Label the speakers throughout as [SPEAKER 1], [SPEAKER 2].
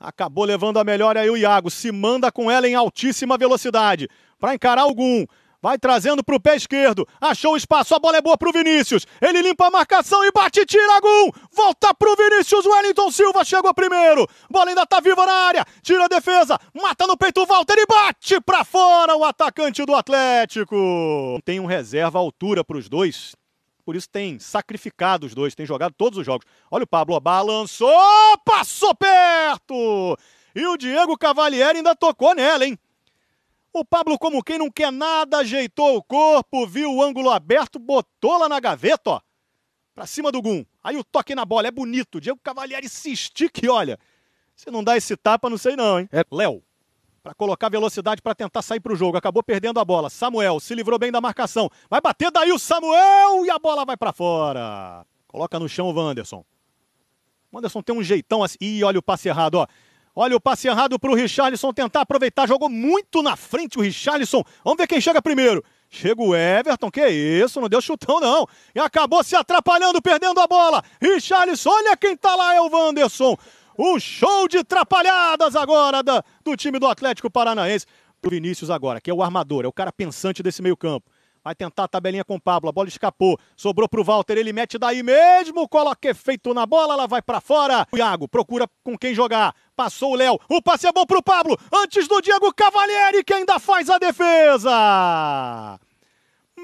[SPEAKER 1] Acabou levando a melhor aí o Iago. Se manda com ela em altíssima velocidade. Para encarar algum. Vai trazendo para o pé esquerdo. Achou espaço. A bola é boa para o Vinícius. Ele limpa a marcação e bate. Tira gol. Volta para o Vinícius. Wellington Silva chegou primeiro. Bola ainda está viva na área. Tira a defesa. Mata no peito o Walter e bate para fora o atacante do Atlético. Tem um reserva à altura para os dois por isso tem sacrificado os dois, tem jogado todos os jogos. Olha o Pablo, balançou, passou perto! E o Diego Cavalieri ainda tocou nela, hein? O Pablo, como quem não quer nada, ajeitou o corpo, viu o ângulo aberto, botou lá na gaveta, ó. Pra cima do Gum. Aí o toque na bola é bonito. Diego Cavalieri se estica e olha. Se não dá esse tapa, não sei não, hein? É Léo para colocar velocidade para tentar sair para o jogo. Acabou perdendo a bola. Samuel se livrou bem da marcação. Vai bater daí o Samuel e a bola vai para fora. Coloca no chão o Wanderson. O Wanderson tem um jeitão assim. Ih, olha o passe errado, ó. Olha o passe errado para o Richarlison tentar aproveitar. Jogou muito na frente o Richarlison. Vamos ver quem chega primeiro. Chega o Everton, que isso, não deu chutão não. E acabou se atrapalhando, perdendo a bola. Richarlison, olha quem tá lá, é o Wanderson. O show de trapalhadas agora da, do time do Atlético Paranaense. Pro Vinícius agora, que é o armador, é o cara pensante desse meio campo. Vai tentar a tabelinha com o Pablo, a bola escapou. Sobrou pro Walter, ele mete daí mesmo, coloca efeito na bola, ela vai para fora. O Iago procura com quem jogar. Passou o Léo, o passe é bom pro Pablo, antes do Diego Cavalieri, que ainda faz a defesa.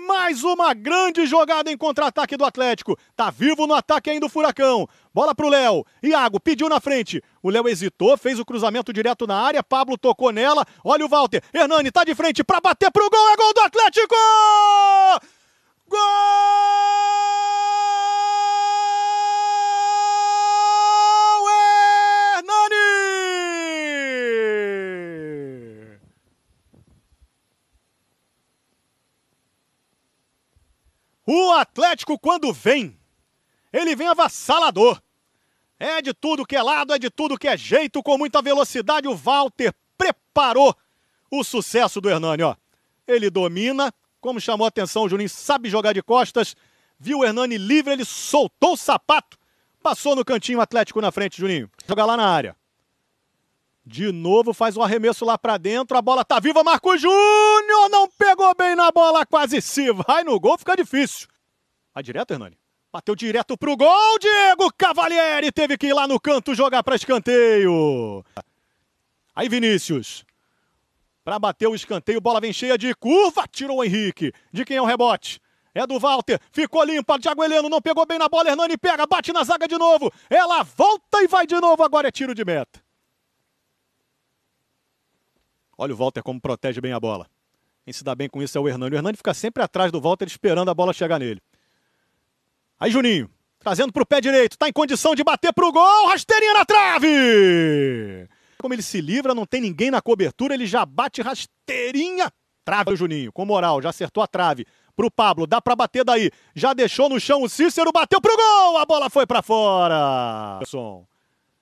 [SPEAKER 1] Mais uma grande jogada em contra-ataque do Atlético. Tá vivo no ataque ainda o Furacão. Bola pro Léo. Iago pediu na frente. O Léo hesitou, fez o cruzamento direto na área. Pablo tocou nela. Olha o Walter. Hernani tá de frente para bater pro gol. É gol do Atlético! O Atlético, quando vem, ele vem avassalador. É de tudo que é lado, é de tudo que é jeito, com muita velocidade. O Walter preparou o sucesso do Hernani, ó. Ele domina, como chamou a atenção o Juninho, sabe jogar de costas. Viu o Hernani livre, ele soltou o sapato. Passou no cantinho Atlético na frente, Juninho. Joga lá na área. De novo faz o arremesso lá para dentro, a bola tá viva, Marco Júnior não pegou bem na bola, quase se vai no gol, fica difícil. Vai direto, Hernani? Bateu direto pro gol, Diego Cavalieri teve que ir lá no canto jogar para escanteio. Aí Vinícius, para bater o escanteio, bola vem cheia de curva, tirou o Henrique. De quem é o rebote? É do Walter, ficou limpa, Thiago Heleno não pegou bem na bola, Hernani pega, bate na zaga de novo. Ela volta e vai de novo, agora é tiro de meta. Olha o Walter como protege bem a bola. Quem se dá bem com isso é o Hernani. O Hernani fica sempre atrás do Walter esperando a bola chegar nele. Aí Juninho, trazendo para o pé direito, está em condição de bater para o gol, rasteirinha na trave! Como ele se livra, não tem ninguém na cobertura, ele já bate rasteirinha. Trave o Juninho, com moral, já acertou a trave. Pro Pablo, dá para bater daí. Já deixou no chão o Cícero, bateu pro gol, a bola foi para fora.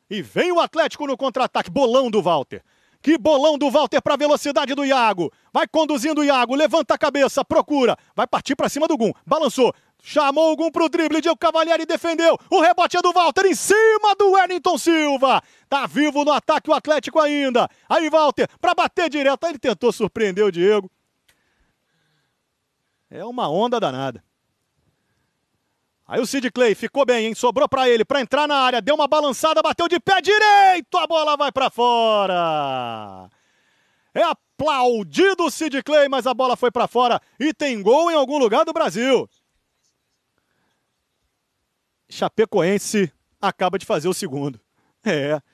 [SPEAKER 1] E vem o Atlético no contra-ataque, bolão do Walter. Que bolão do Walter para a velocidade do Iago. Vai conduzindo o Iago, levanta a cabeça, procura. Vai partir para cima do Gum. Balançou. Chamou o Gum pro drible, Diego Cavalieri defendeu. O rebote é do Walter em cima do Wellington Silva. Tá vivo no ataque o Atlético ainda. Aí Walter para bater direto. ele tentou surpreender o Diego. É uma onda danada. Aí o Sid Clay ficou bem, hein? Sobrou para ele, para entrar na área, deu uma balançada, bateu de pé direito, a bola vai para fora. É aplaudido o Sid Clay, mas a bola foi para fora e tem gol em algum lugar do Brasil. Chapecoense acaba de fazer o segundo. É,